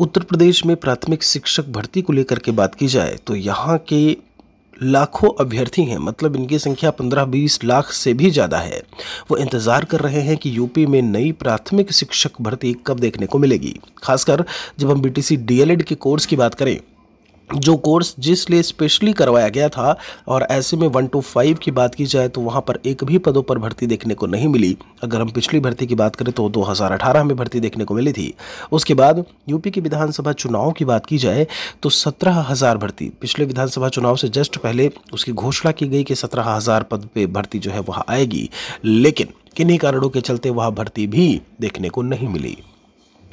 उत्तर प्रदेश में प्राथमिक शिक्षक भर्ती को लेकर के बात की जाए तो यहाँ के लाखों अभ्यर्थी हैं मतलब इनकी संख्या 15-20 लाख से भी ज़्यादा है वो इंतज़ार कर रहे हैं कि यूपी में नई प्राथमिक शिक्षक भर्ती कब देखने को मिलेगी खासकर जब हम बीटीसी डीएलएड के कोर्स की बात करें जो कोर्स जिस लिए स्पेशली करवाया गया था और ऐसे में वन टू फाइव की बात की जाए तो वहाँ पर एक भी पदों पर भर्ती देखने को नहीं मिली अगर हम पिछली भर्ती की बात करें तो 2018 में भर्ती देखने को मिली थी उसके बाद यूपी के विधानसभा चुनाव की बात की जाए तो सत्रह हज़ार भर्ती पिछले विधानसभा चुनाव से जस्ट पहले उसकी घोषणा की गई कि सत्रह हज़ार पद पर भर्ती जो है वह आएगी लेकिन किन्हीं कारणों के चलते वह भर्ती भी देखने को नहीं मिली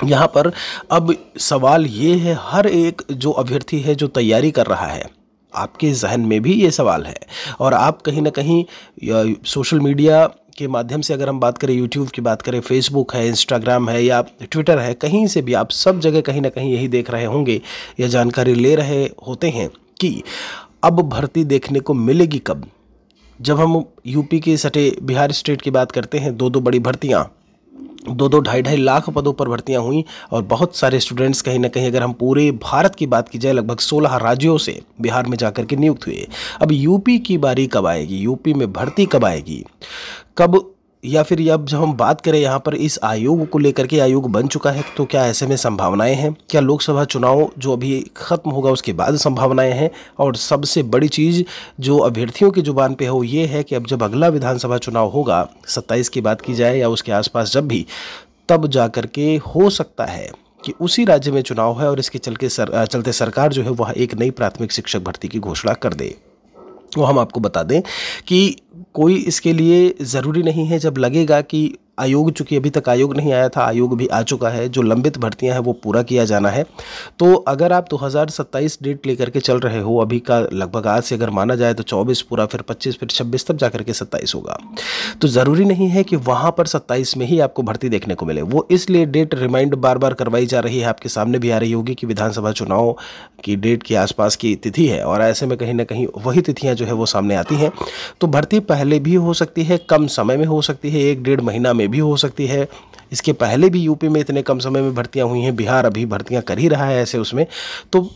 यहाँ पर अब सवाल ये है हर एक जो अभ्यर्थी है जो तैयारी कर रहा है आपके जहन में भी ये सवाल है और आप कहीं ना कहीं सोशल मीडिया के माध्यम से अगर हम बात करें यूट्यूब की बात करें फेसबुक है इंस्टाग्राम है या ट्विटर है कहीं से भी आप सब जगह कहीं ना कहीं यही देख रहे होंगे या जानकारी ले रहे होते हैं कि अब भर्ती देखने को मिलेगी कब जब हम यूपी के सटे बिहार स्टेट की बात करते हैं दो दो बड़ी भर्तियाँ दो दो ढाई ढाई लाख पदों पर भर्तियां हुई और बहुत सारे स्टूडेंट्स कहीं ना कहीं अगर हम पूरे भारत की बात की जाए लगभग 16 राज्यों से बिहार में जाकर के नियुक्त हुए अब यूपी की बारी कब आएगी यूपी में भर्ती कब आएगी कब या फिर अब जब हम बात करें यहाँ पर इस आयोग को लेकर के आयोग बन चुका है तो क्या ऐसे में संभावनाएं हैं क्या लोकसभा चुनाव जो अभी ख़त्म होगा उसके बाद संभावनाएं हैं और सबसे बड़ी चीज़ जो अभ्यर्थियों की जुबान पे है वो ये है कि अब जब अगला विधानसभा चुनाव होगा सत्ताईस की बात की जाए या उसके आसपास जब भी तब जा के हो सकता है कि उसी राज्य में चुनाव है और इसके चल के सर, चलते सरकार जो है वह एक नई प्राथमिक शिक्षक भर्ती की घोषणा कर दे वो हम आपको बता दें कि कोई इसके लिए ज़रूरी नहीं है जब लगेगा कि आयोग चूंकि अभी तक आयोग नहीं आया था आयोग भी आ चुका है जो लंबित भर्तियां हैं वो पूरा किया जाना है तो अगर आप 2027 डेट लेकर के चल रहे हो अभी का लगभग आज से अगर माना जाए तो 24 पूरा फिर 25 फिर 26 तब जाकर के 27 होगा तो ज़रूरी नहीं है कि वहाँ पर 27 में ही आपको भर्ती देखने को मिले वो इसलिए डेट रिमाइंड बार बार करवाई जा रही है आपके सामने भी आ रही होगी कि विधानसभा चुनाव की डेट के आसपास की तिथि है और ऐसे में कहीं ना कहीं वही तिथियाँ जो है वो सामने आती हैं तो भर्ती पहले भी हो सकती है कम समय में हो सकती है एक डेढ़ महीना में भी हो सकती है इसके पहले भी यूपी में इतने कम समय में भर्तियाँ हुई हैं बिहार अभी भर्तियाँ कर ही रहा है ऐसे उसमें तो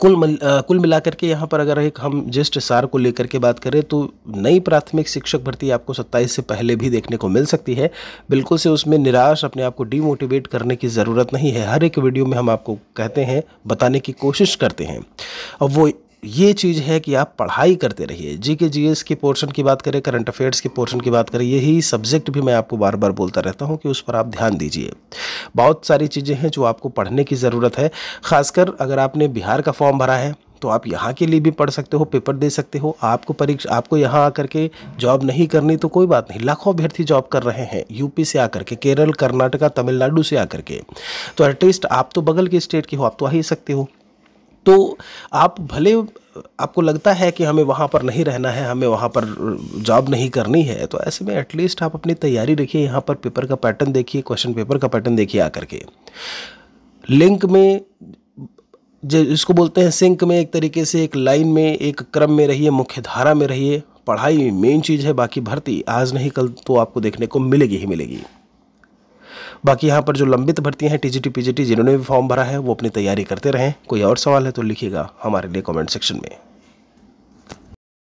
कुल आ, कुल मिलाकर के यहाँ पर अगर एक हम जस्ट सार को लेकर के बात करें तो नई प्राथमिक शिक्षक भर्ती आपको 27 से पहले भी देखने को मिल सकती है बिल्कुल से उसमें निराश अपने आप को डीमोटिवेट करने की ज़रूरत नहीं है हर एक वीडियो में हम आपको कहते हैं बताने की कोशिश करते हैं और वो ये चीज़ है कि आप पढ़ाई करते रहिए जी के जी एस के पोर्शन की बात करें करंट अफेयर्स के पोर्शन की बात करें यही सब्जेक्ट भी मैं आपको बार बार बोलता रहता हूँ कि उस पर आप ध्यान दीजिए बहुत सारी चीज़ें हैं जो आपको पढ़ने की ज़रूरत है खासकर अगर आपने बिहार का फॉर्म भरा है तो आप यहाँ के लिए भी पढ़ सकते हो पेपर दे सकते हो आपको परीक्षा आपको यहाँ आकर के जॉब नहीं करनी तो कोई बात नहीं लाखों अभ्यर्थी जॉब कर रहे हैं यूपी से आकर के केरल कर्नाटका तमिलनाडु से आकर के तो एटलीस्ट आप तो बगल के स्टेट के हो आप तो आ ही सकते हो तो आप भले आपको लगता है कि हमें वहाँ पर नहीं रहना है हमें वहाँ पर जॉब नहीं करनी है तो ऐसे में एटलीस्ट आप अपनी तैयारी रखिए यहाँ पर पेपर का पैटर्न देखिए क्वेश्चन पेपर का पैटर्न देखिए आकर के लिंक में जो इसको बोलते हैं सिंक में एक तरीके से एक लाइन में एक क्रम में रहिए मुख्य धारा में रहिए पढ़ाई मेन चीज़ है बाकी भर्ती आज नहीं कल तो आपको देखने को मिलेगी ही मिलेगी बाकी यहाँ पर जो लंबित भर्ती हैं टीजीटी पीजीटी जिन्होंने भी फॉर्म भरा है वो अपनी तैयारी करते रहें कोई और सवाल है तो लिखिएगा हमारे लिए कॉमेंट सेक्शन में